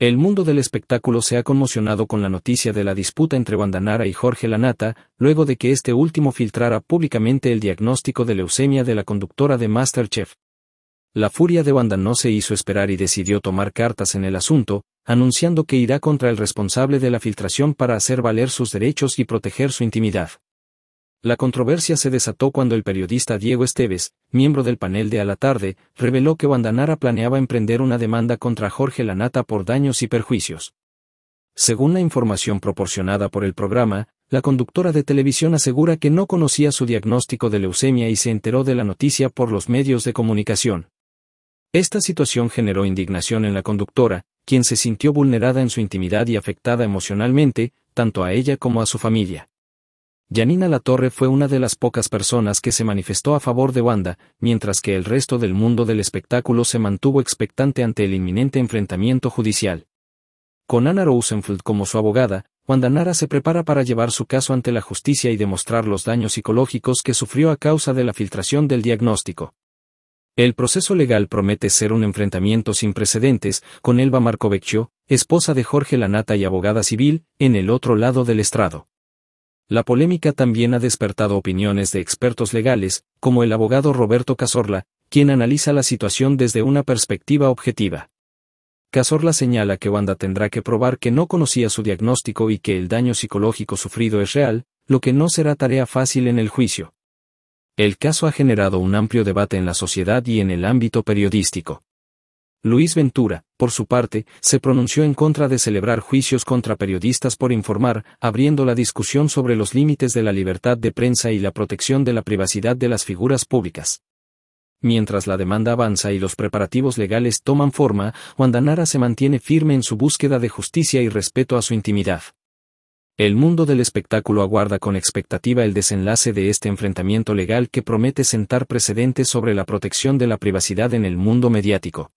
El mundo del espectáculo se ha conmocionado con la noticia de la disputa entre Wandanara y Jorge Lanata, luego de que este último filtrara públicamente el diagnóstico de leucemia de la conductora de Masterchef. La furia de Banda no se hizo esperar y decidió tomar cartas en el asunto, anunciando que irá contra el responsable de la filtración para hacer valer sus derechos y proteger su intimidad. La controversia se desató cuando el periodista Diego Esteves, miembro del panel de A la Tarde, reveló que Bandanara planeaba emprender una demanda contra Jorge Lanata por daños y perjuicios. Según la información proporcionada por el programa, la conductora de televisión asegura que no conocía su diagnóstico de leucemia y se enteró de la noticia por los medios de comunicación. Esta situación generó indignación en la conductora, quien se sintió vulnerada en su intimidad y afectada emocionalmente, tanto a ella como a su familia. Janina Latorre fue una de las pocas personas que se manifestó a favor de Wanda, mientras que el resto del mundo del espectáculo se mantuvo expectante ante el inminente enfrentamiento judicial. Con Anna Rosenfeld como su abogada, Wanda Nara se prepara para llevar su caso ante la justicia y demostrar los daños psicológicos que sufrió a causa de la filtración del diagnóstico. El proceso legal promete ser un enfrentamiento sin precedentes, con Elba Marcovecchio, esposa de Jorge Lanata y abogada civil, en el otro lado del estrado. La polémica también ha despertado opiniones de expertos legales, como el abogado Roberto Casorla, quien analiza la situación desde una perspectiva objetiva. Casorla señala que Wanda tendrá que probar que no conocía su diagnóstico y que el daño psicológico sufrido es real, lo que no será tarea fácil en el juicio. El caso ha generado un amplio debate en la sociedad y en el ámbito periodístico. Luis Ventura, por su parte, se pronunció en contra de celebrar juicios contra periodistas por informar, abriendo la discusión sobre los límites de la libertad de prensa y la protección de la privacidad de las figuras públicas. Mientras la demanda avanza y los preparativos legales toman forma, Guandanara se mantiene firme en su búsqueda de justicia y respeto a su intimidad. El mundo del espectáculo aguarda con expectativa el desenlace de este enfrentamiento legal que promete sentar precedentes sobre la protección de la privacidad en el mundo mediático.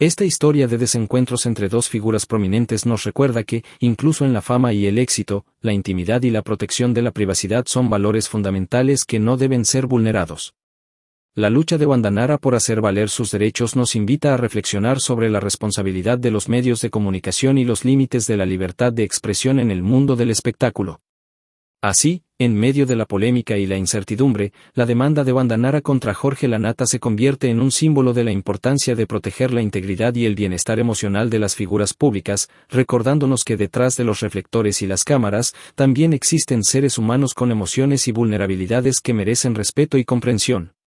Esta historia de desencuentros entre dos figuras prominentes nos recuerda que, incluso en la fama y el éxito, la intimidad y la protección de la privacidad son valores fundamentales que no deben ser vulnerados. La lucha de Bandanara por hacer valer sus derechos nos invita a reflexionar sobre la responsabilidad de los medios de comunicación y los límites de la libertad de expresión en el mundo del espectáculo. Así, en medio de la polémica y la incertidumbre, la demanda de Bandanara contra Jorge Lanata se convierte en un símbolo de la importancia de proteger la integridad y el bienestar emocional de las figuras públicas, recordándonos que detrás de los reflectores y las cámaras, también existen seres humanos con emociones y vulnerabilidades que merecen respeto y comprensión.